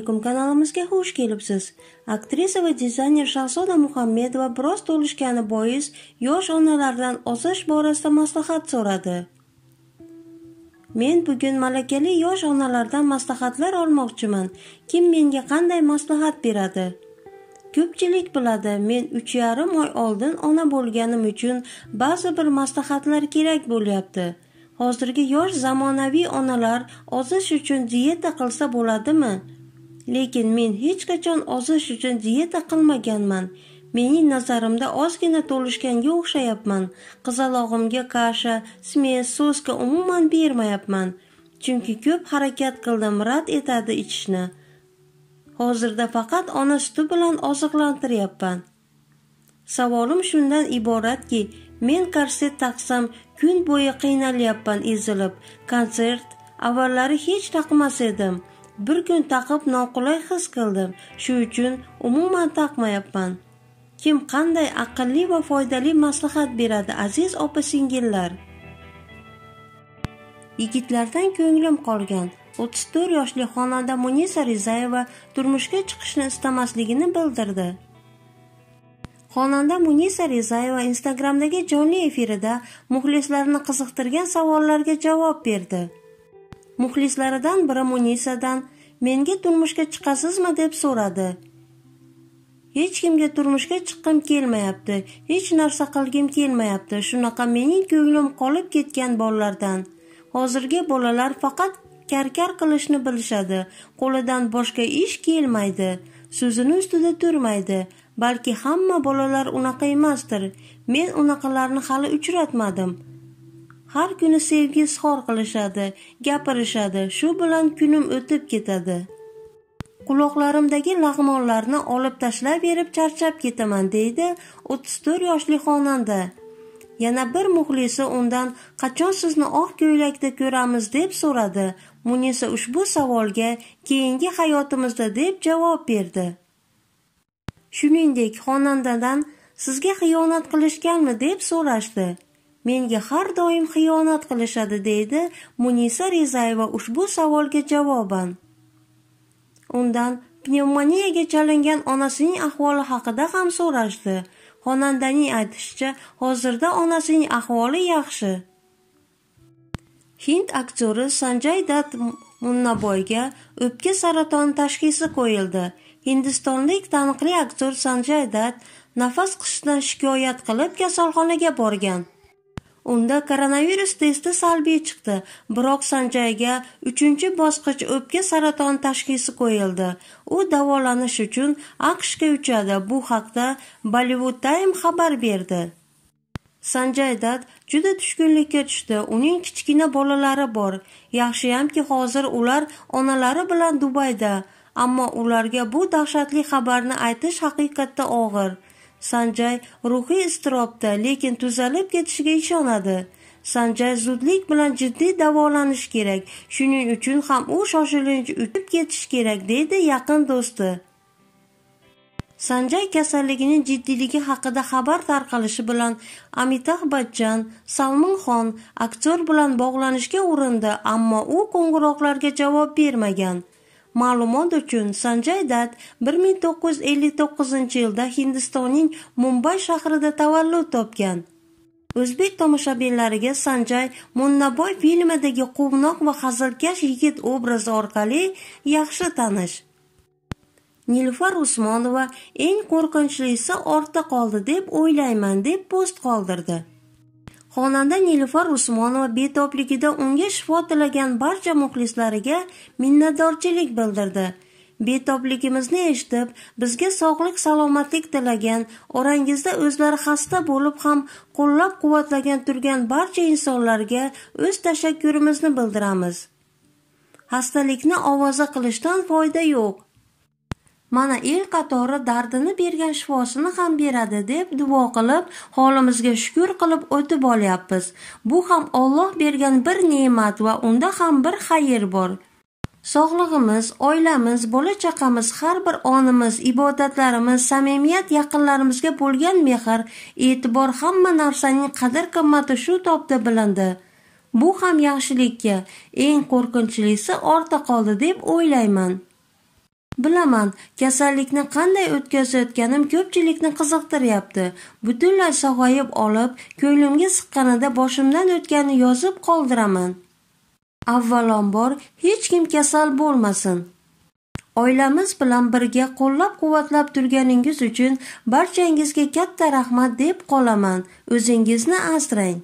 alaykum kanalimizga xush kelibsiz aktrisa va dizayner shahzoda muhammedova biroz to'lishgani bois yosh onalardan ozish borasida maslahat so'radi men bugun malakali yosh onalardan maslahatlar olmoqchiman kim menga qanday maslahat beradi ko'pchilik biladi men uch yarim oy oldin ona bo'lganim uchun ba'zi bir maslahatlar kerak bo'lyapti hozirgi yosh zamonaviy onalar ozish uchun dieta qilsa bo'ladimi lekin men hech qachon ozish uchun dieta qilmaganman mening nazarimda ozgina to'lishganga o'xshayapman qizalog'imga kasha smes soska umuman bermayapman chunki ko'p harakat qildim rad etadi ichishni hozirda faqat ona suti bilan oziqlantiryapman savolim shundan iboratki men korset taqsam kun bo'yi qiynalyapman ezilib konsert avvallari hech taqmas edim bir kun taqib noqulay his qildim shu uchun umuman taqmayapman kim qanday aqlli va foydali maslahat beradi aziz opa singillar yigitlardan ko'nglim qolgan 34 yoshli xonanda munisa rizayeva turmushga chiqishni istamasligini bildirdi xonanda munisa rizayeva instagramdagi jonli efirida muxlislarni qiziqtirgan savollarga javob berdi muxlislaridan biri munisadan menga turmushga chiqasizmi deb so'radi hech kimga turmushga chiqqim kelmayapti hech narsa qilgim kelmayapti shunaqa mening ko'nglim qolib ketgan bolalardan hozirgi bolalar faqat karkar qilishni bilishadi qo'lidan boshqa ish kelmaydi so'zini ustida turmaydi balki hamma bolalar unaqa emasdir men unaqalarni hali uchratmadim har kuni sevgi izhor qilishadi gapirishadi shu bilan kunim o'tib ketadi quloqlarimdagi lag'monlarni olib tashlab berib charchab ketaman deydi 34 yoshli xonanda yana bir muxlisi undan qachon sizni oq ko'ylakda ko'ramiz deb so'radi munisa ushbu savolga keyingi hayotimizda deb javob berdi shuningdek xonandadan sizga xiyonat qilishganmi deb so'rashdi menga har doim xiyonat qilishadi deydi munisa rizayeva ushbu savolga javoban undan pnevmoniyaga chalingan onasining ahvoli haqida ham so'rashdi xonandaning aytishicha hozirda onasining ahvoli yaxshi hind aktyori sanjay dat munnaboyga o'pka saratoni tashxisi qo'yildi hindistonlik taniqli aktyor sanjay dat nafas qisishidan shikoyat qilib kasalxonaga borgan unda koronavirus testi salbiy chiqdi biroq sanjayga uchinchi bosqich o'pka saratoni tashxisi qo'yildi u davolanish uchun aqshga uchadi bu haqda bollywood time xabar berdi sanjay dat juda tushkunlikka tushdi uning kichkina bolalari bor yaxshiyamki hozir ular onalari bilan dubayda ammo ularga bu dahshatli xabarni aytish haqiqatda og'ir sanjay ruhiy iztirobda lekin tuzalib ketishiga ishonadi sanjay zudlik bilan jiddiy davolanish kerak shuning uchun ham u shoshilinch o'tib ketish kerak deydi yaqin do'sti sanjay kasalligining jiddiyligi haqida xabar tarqalishi bilan amitabh bachchan Salmon Khan aktyor bilan bog'lanishga urindi ammo u qo'ng'iroqlarga javob bermagan ma'lumot uchun sanjay dat 1959 yilda hindistonning mumbay shahrida tavallud topgan o'zbek tomoshabinlariga sanjay munnaboy filmidagi quvnoq va hazilkash yigit obrazi orqali yaxshi tanish nilufar usmonova eng qo'rqinchlisi ortda qoldi deb o'ylayman deb post qoldirdi Xonanda Nilufar Usmonova betobligida unga shifo tilagan barcha muxlislariga minnatdorchilik bildirdi. Betobligimizni eshitib, bizga sog'lik, salomatlik tilagan, orangizda o'zlari xasta bo'lib ham qo'llab-quvvatlagan turgan barcha insonlarga o'z tashakkurimizni bildiramiz. Xastalikni ovoza qilishdan foyda yo'q. mana el qatori dardini bergan shifosini ham beradi deb duo qilib holimizga shukur qilib o'tib olyapmiz bu ham Alloh bergan bir ne'mat va unda ham bir xayr bor sog'lig'imiz oilamiz bola chaqamiz har bir onimiz ibodatlarimiz samimiyat yaqinlarimizga bo'lgan mehr e'tibor hamma narsaning qadr qimmati shu topda bilindi bu ham yaxshilikka eng qo'rqinchlisi ortda qoldi deb o'ylayman Bilaman, kasallikni qanday o'tkazayotganim ko'pchilikni qiziqtiryapti. Butunlay sog'ayib olib, ko'nglimga siqqanida boshimdan o'tganini yozib qoldiraman. Avvalambor hech kim kasal bo'lmasin. Oilamiz bilan birga qo'llab-quvvatlab turganingiz uchun barchangizga katta rahmat deb qolaman. O'zingizni asrang.